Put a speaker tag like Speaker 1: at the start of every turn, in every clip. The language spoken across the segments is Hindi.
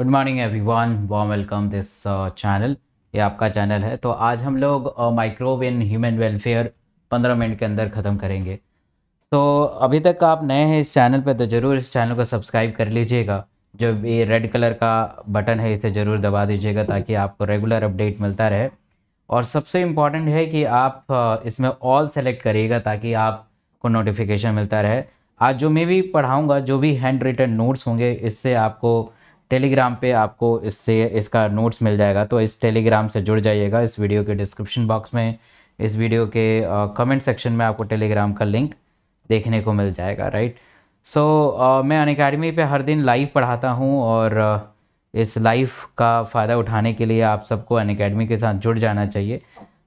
Speaker 1: Good morning one warm welcome this channel ये आपका चैनल है तो आज हम लोग माइक्रोव इन ह्यूमन वेलफेयर पंद्रह मिनट के अंदर ख़त्म करेंगे तो so, अभी तक आप नए हैं इस चैनल पर तो ज़रूर इस चैनल को सब्सक्राइब कर लीजिएगा जो ये रेड कलर का बटन है इसे ज़रूर दबा दीजिएगा ताकि आपको रेगुलर अपडेट मिलता रहे और सबसे इम्पॉर्टेंट है कि आप uh, इसमें ऑल सेलेक्ट करिएगा ताकि आपको नोटिफिकेशन मिलता रहे आज जो मैं भी पढ़ाऊँगा जो भी हैंड रिटन नोट्स होंगे इससे आपको टेलीग्राम पे आपको इससे इसका नोट्स मिल जाएगा तो इस टेलीग्राम से जुड़ जाइएगा इस वीडियो के डिस्क्रिप्शन बॉक्स में इस वीडियो के कमेंट सेक्शन में आपको टेलीग्राम का लिंक देखने को मिल जाएगा राइट सो so, uh, मैं अन अकेडमी पर हर दिन लाइव पढ़ाता हूँ और uh, इस लाइव का फ़ायदा उठाने के लिए आप सबको अन अकेडमी के साथ जुड़ जाना चाहिए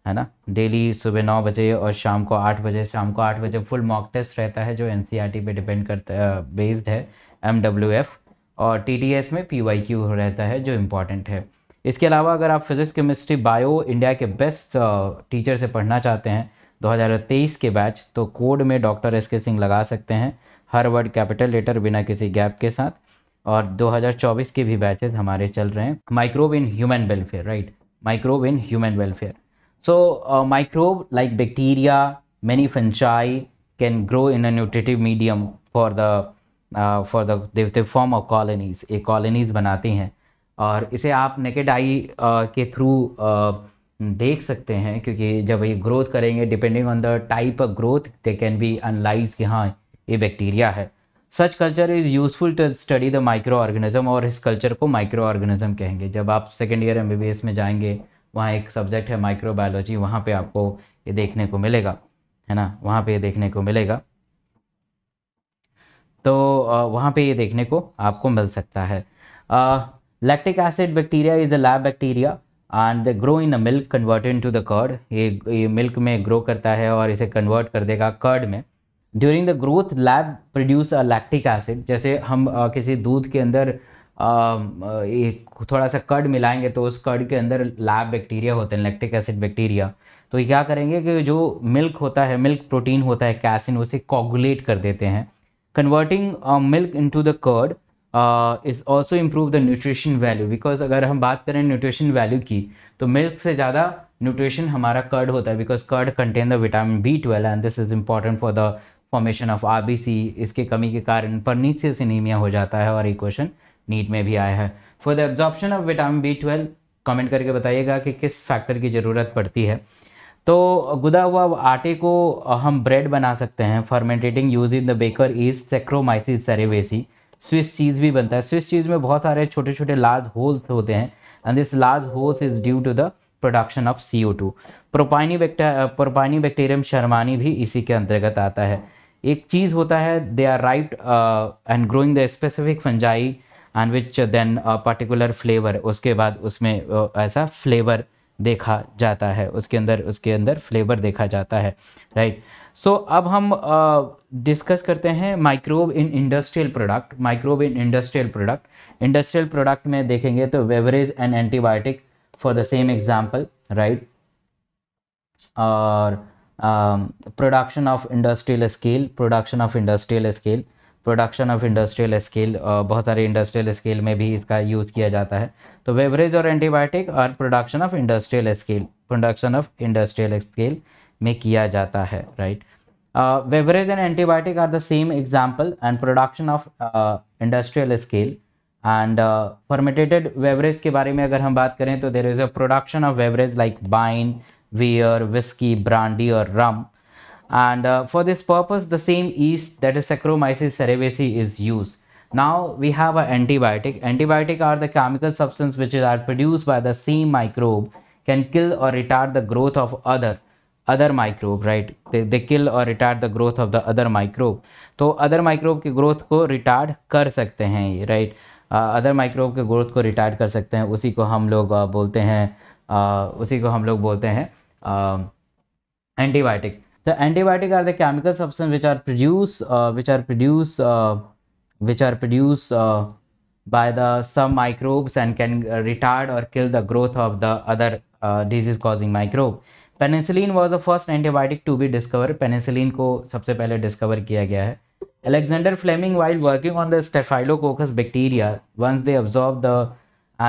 Speaker 1: है ना डेली सुबह नौ बजे और शाम को आठ बजे शाम को आठ बजे फुल मॉक टेस्ट रहता है जो एन सी आर टी पर डिपेंड करता बेस्ड है एम डब्ल्यू एफ़ और टी में पी वाई क्यू रहता है जो इम्पॉर्टेंट है इसके अलावा अगर आप फिज़िक्स केमिस्ट्री बायो इंडिया के बेस्ट टीचर uh, से पढ़ना चाहते हैं 2023 के बैच तो कोड में डॉक्टर एस के सिंह लगा सकते हैं हर वर्ड कैपिटल लेटर बिना किसी गैप के साथ और 2024 के भी बैचेस हमारे चल रहे हैं microbe in human welfare right microbe in human welfare so microbe like bacteria many fungi can grow in a nutritive medium for the for the देवते फॉर्म ऑफ कॉलोनीज ये कॉलोनीज़ बनाती हैं और इसे आप नेकेड आई के थ्रू देख सकते हैं क्योंकि जब ये ग्रोथ करेंगे depending on the type of growth they can be analyse कि हाँ ये बैक्टीरिया है such culture is useful to study the microorganism और इस कल्चर को माइक्रो ऑर्गेनिज्म कहेंगे जब आप सेकेंड ईयर एम में जाएंगे वहाँ एक सब्जेक्ट है माइक्रो बायोलॉजी वहाँ पर आपको ये देखने को मिलेगा है ना वहाँ पर ये देखने को मिलेगा तो वहाँ पे ये देखने को आपको मिल सकता है lactic acid bacteria is a lab bacteria and the grow in a milk converted to the curd ये ये मिल्क में ग्रो करता है और इसे कन्वर्ट कर देगा कर्ड में during the growth lab produce a lactic acid जैसे हम uh, किसी दूध के अंदर एक थोड़ा सा कर्ड मिलाएंगे तो उस कर्ड के अंदर लैब बैक्टीरिया होते हैं लैक्टिक एसिड बैक्टीरिया तो क्या करेंगे कि जो मिल्क होता है मिल्क प्रोटीन होता है कैसिन उसे कॉगुलेट कर देते हैं converting milk into the curd is also improve the nutrition value because अगर हम बात करें न्यूट्रिशन वैल्यू की तो मिल्क से ज़्यादा न्यूट्रिशन हमारा कर्ड होता है because curd contain the vitamin B twelve and this is important for the formation of R B C इसके कमी के कारण से नीमिया हो जाता है और ये क्वेश्चन नीट में भी आया है for the absorption of vitamin B twelve comment करके बताइएगा कि किस फैक्टर की ज़रूरत पड़ती है तो गुदा हुआ आटे को हम ब्रेड बना सकते हैं fermenting use in the baker is Saccharomyces cerevisiae Swiss cheese भी बनता है स्विस चीज़ में बहुत सारे छोटे छोटे लार्ज होल्स होते हैं and this large holes is due to the production of C O two propioni propioni bacterium shermanii भी इसी के अंतर्गत आता है एक चीज़ होता है they are right and growing the specific fungi and which then particular flavour उसके बाद उसमें uh, ऐसा फ्लेवर देखा जाता है उसके अंदर उसके अंदर फ्लेवर देखा जाता है राइट सो so, अब हम डिस्कस uh, करते हैं microbe in industrial product microbe in industrial product industrial product में देखेंगे तो beverage and antibiotic for the same example right और production of industrial scale production of industrial scale production of industrial scale बहुत सारे इंडस्ट्रियल स्केल में भी इसका यूज़ किया जाता है तो वेवरेज और एंटीबायोटिक और production of industrial scale production of industrial scale में किया जाता है right beverage and antibiotic are the same example and production of industrial scale and fermented beverage के बारे में अगर हम बात करें तो there is a production of beverage like wine beer whisky brandy और rum and uh, for this purpose the same yeast that is Saccharomyces cerevisiae is used. Now we have an antibiotic. Antibiotic are the chemical substance which are produced by the same microbe can kill or retard the growth of other other microbe right they, kill और retard the growth of the other microbe तो अदर माइक्रोब की ग्रोथ को रिटार्ड कर सकते हैं ये राइट अदर माइक्रोब के ग्रोथ को रिटार्ड कर सकते हैं उसी को हम लोग uh, बोलते हैं uh, उसी को हम लोग बोलते हैं antibiotic the antibiotic are the chemical substance which are produced uh, which are produced uh, which are produced uh, by the some microbes and can retard or kill the growth of the other uh, disease causing microbe penicillin was the first antibiotic to be discovered penicillin ko sabse pehle discover kiya gaya hai alexander fleming while working on the staphylococcus bacteria once they they the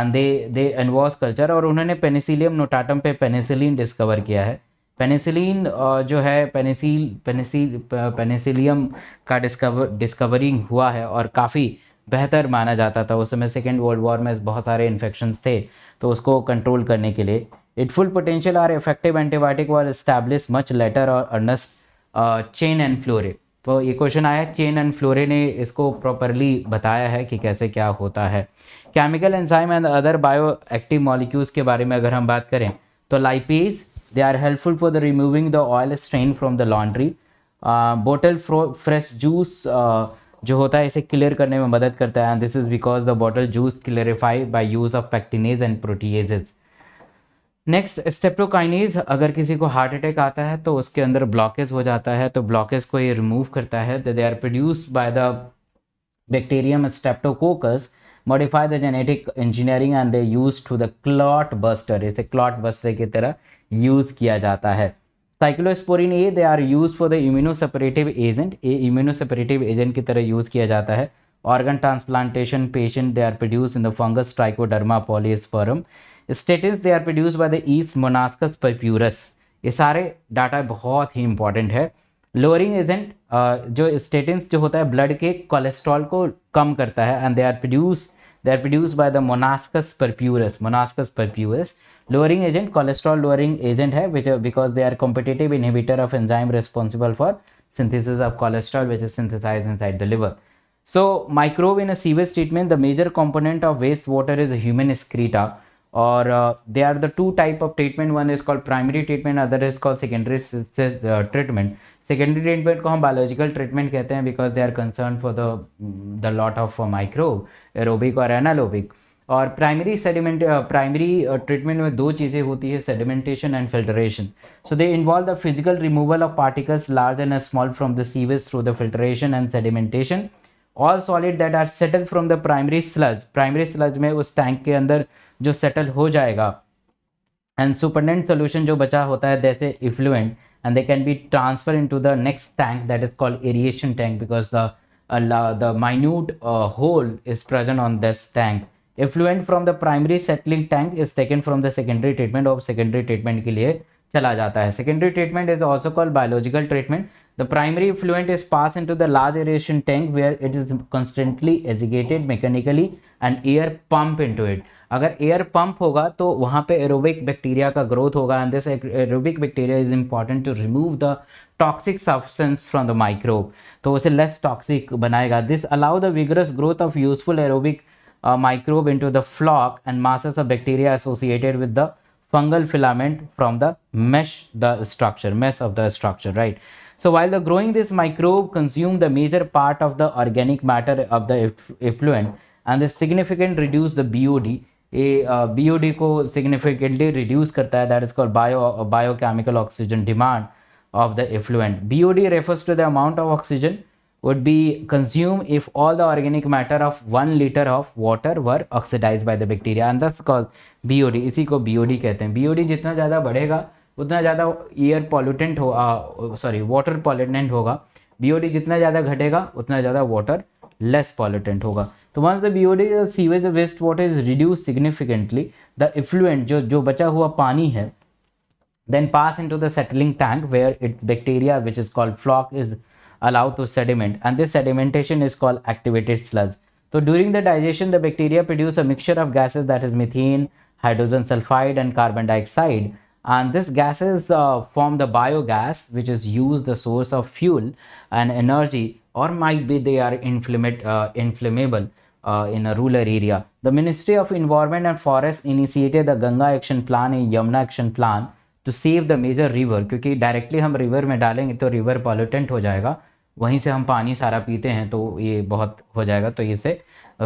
Speaker 1: and they they and was culture aur unhone penicillium notatum pe penicillin discover kiya hai penicillin जो है पेनिसिल पेनिसिल पेनिसिलियम का डिस्कवर डिस्कवरिंग हुआ है और काफ़ी बेहतर माना जाता था उस समय सेकेंड वर्ल्ड वॉर में बहुत सारे इन्फेक्शंस थे तो उसको कंट्रोल करने के लिए it full potential are effective antibiotic war establish much later और अर्नस्ट चेन एंड फ्लोरे तो ये क्वेश्चन आया चेन एंड फ्लोरे ने इसको प्रॉपरली बताया है कि कैसे क्या होता है chemical enzyme and other bio active molecules के बारे में अगर हम बात करें तो lipase They are helpful for the removing the oil stain from the laundry. Bottle fresh juice जो होता है इसे क्लियर करने में मदद करता है and this is because the bottle juice clarify by use of pectinase and proteases next streptokinase अगर किसी को हार्ट अटैक आता है तो उसके अंदर ब्लॉकेज हो जाता है तो ब्लॉकेज को ये रिमूव करता है they are produce by the bacterium streptococcus modify the genetic engineering and they use to the clot buster इसे क्लॉट बस्टर की तरह यूज़ किया जाता है cyclosporin A they are use for the immunosuppressive agent a immunosuppressive agent की तरह यूज़ किया जाता है organ transplantation patient they are produce in the fungus Trichoderma polysporum statins they are produce by the yeast Monascus पर्प्यूरस ये सारे डाटा बहुत ही इंपॉर्टेंट है लोअरिंग एजेंट uh, जो स्टेटिन जो होता है ब्लड के कोलेस्ट्रॉल को कम करता है and they are produce they are produce by the Monascus purpureus Monascus purpureus lowering agent cholesterol lowering agent है which because they are competitive inhibitor of enzyme responsible for synthesis of cholesterol which is synthesize inside the liver so microbe in a sewage treatment the major component of waste water is human excreta और they are the two type of treatment one is called primary treatment other is called secondary treatment secondary treatment को हम बायोलॉजिकल ट्रीटमेंट कहते हैं because they are concern for the the lot of microbe aerobic और एनालोबिक और प्राइमरी सेडिमेंट प्राइमरी ट्रीटमेंट में दो चीज़ें होती है sedimentation and filtration so they involve the physical removal of particles large and small from the sewage through the filtration and sedimentation all solid that are settle from the primary sludge primary sludge में उस टैंक के अंदर जो सेटल हो जाएगा एंड सुपरनेंट सोल्यूशन जो बचा होता है that's effluent and they can be transfer into the next tank that is called aeration tank because the the minute hole is present on this tank effluent from the primary settling tank is taken from the secondary treatment of secondary treatment के लिए चला जाता है secondary treatment is also called biological treatment the primary effluent is pass into the large aeration tank where it is constantly agitated mechanically and air pump into it अगर एयर पम्प होगा तो वहाँ पे एरोबिक बैक्टीरिया का ग्रोथ होगा and this aerobic bacteria is important to remove the toxic substance from the microbe तो उसे लेस टॉक्सिक बनाएगा this allow the vigorous growth of useful aerobic a microbe into the flock and masses of bacteria associated with the fungal filament from the mesh the structure mesh of the structure right so while the growing this microbe consume the major part of the organic matter of the effluent and the significant reduce the bod a B uh, D को significantly reduce करता है that is called bio bio biochemical oxygen demand of the effluent B O D refers to the amount would be consumed if all the organic matter of one liter of water were oxidized by the bacteria and thus called BOD. इसी को BOD कहते हैं बी BOD जितना ज़्यादा बढ़ेगा उतना ज़्यादा एयर पॉल्यूटेंट हो सॉरी वाटर पॉल्यूटेंट होगा बी BOD जितना ज़्यादा घटेगा उतना ज़्यादा वाटर लेस पॉल्यूटेंट होगा तो once the B OD sewage waste water is reduce significantly the effluent जो जो बचा हुआ पानी है then pass into the settling tank where it bacteria which is called flock is allow to sediment and this sedimentation is called activated sludge. So during the digestion, the bacteria produce a mixture of gases that is methane, hydrogen sulfide and carbon dioxide. And these gases uh, form the biogas, which is used the source of fuel and energy, or might be they are uh, inflammable uh, in a rural area. The Ministry of Environment and Forest initiated the Ganga Action Plan and Yamuna Action Plan to save the major river, because directly we river में डालेंगे तो river pollutant हो वहीं से हम पानी सारा पीते हैं तो ये बहुत हो जाएगा तो इसे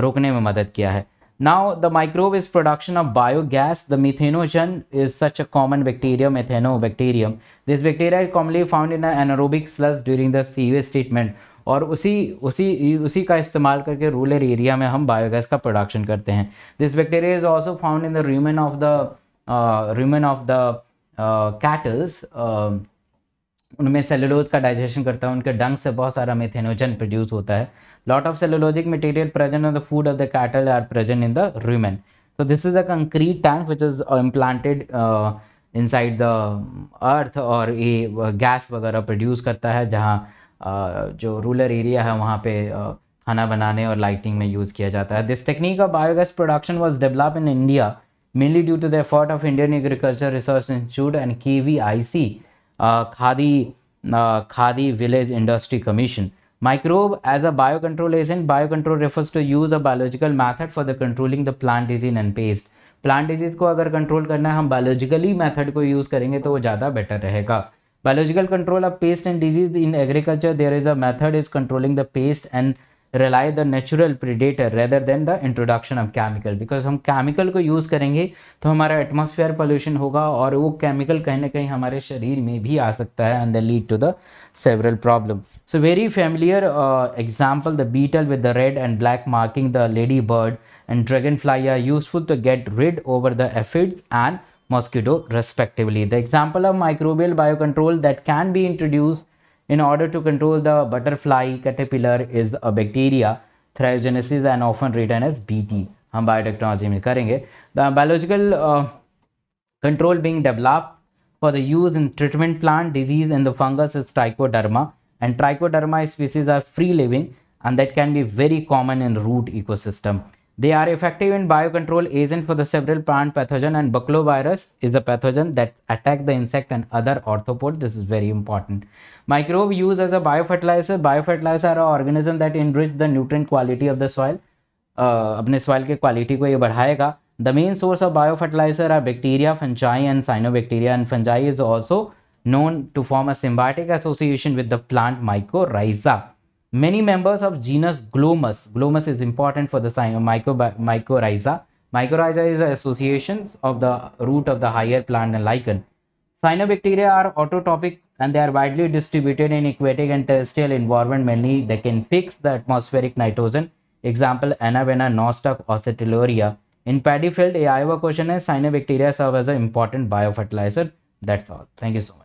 Speaker 1: रोकने में मदद किया है now the microbe is production of biogas the methanogen is such a common bacterium methanobacterium this bacteria is commonly found in anaerobic sludge during the C sewage treatment और उसी उसी उसी का इस्तेमाल करके रूरल एरिया में हम बायोगैस का प्रोडक्शन करते हैं this bacteria is also found in the rumen of the rumen of the cattles उनमें सेलुलोज का डाइजेशन करता है उनके डंग से बहुत सारा मेथेनोजन प्रोड्यूस होता है lot of cellulosic material present in the food of the cattle are present in the rumen so this is a concrete tank which is implanted inside the earth और ये गैस uh, वगैरह प्रोड्यूस करता है जहाँ uh, जो रूरल एरिया है वहाँ पे uh, खाना बनाने और लाइटिंग में यूज़ किया जाता है this technique of biogas production was develop in India mainly due to the effort of Indian Agriculture Research Institute and K V I C Khadi Khadi Village Industry Commission microbe as a bio control agent bio control refers to use a biological method for the controlling the plant disease and pest plant disease को अगर कंट्रोल करना है हम बायोलॉजिकली मैथड को यूज करेंगे तो वो ज़्यादा बेटर रहेगा biological control of pest and disease in agriculture there is a method is controlling the pest and rely the natural predator rather than the introduction of chemical because हम chemical को use करेंगे तो हमारा atmosphere pollution होगा और वो chemical कहीं ना कहीं हमारे शरीर में भी आ सकता है and they lead to the several problem so very familiar uh, example the beetle with the red and black marking the ladybird and dragonfly are useful to get rid over the aphids and mosquito respectively the example of microbial biocontrol that can be introduced in order to control the butterfly caterpillar is a bacteria Cryogenesis, and often written as BT. हम बायोटेक्नोलॉजी में करेंगे the biological control being developed for the use in treatment plant disease in the fungus is Trichoderma and Trichoderma species are free living and that can be very common in root ecosystem they are effective in biocontrol agent for the several plant pathogen and baculovirus is the pathogen that attack the insect and other orthopod. This is very important. Microbe used as a biofertilizer. Biofertilizer are organism that enrich the nutrient quality of the soil. Uh, soil soil के क्वालिटी को ये बढ़ाएगा source of biofertilizer are bacteria, fungi and cyanobacteria and fungi is also known to form a symbiotic association with the plant mycorrhiza Many members of genus Glomus, Glomus is important for the sign of mycorrhiza. Mycorrhiza is an association of the root of the higher plant and lichen. Cyanobacteria are autotrophic and they are widely distributed in aquatic and terrestrial environment. Mainly, they can fix the atmospheric nitrogen. Example, Anavena, Nostoc, Ocetuloria. In paddy field, Iowa question is cyanobacteria serve as an important biofertilizer. That's all. Thank you so much.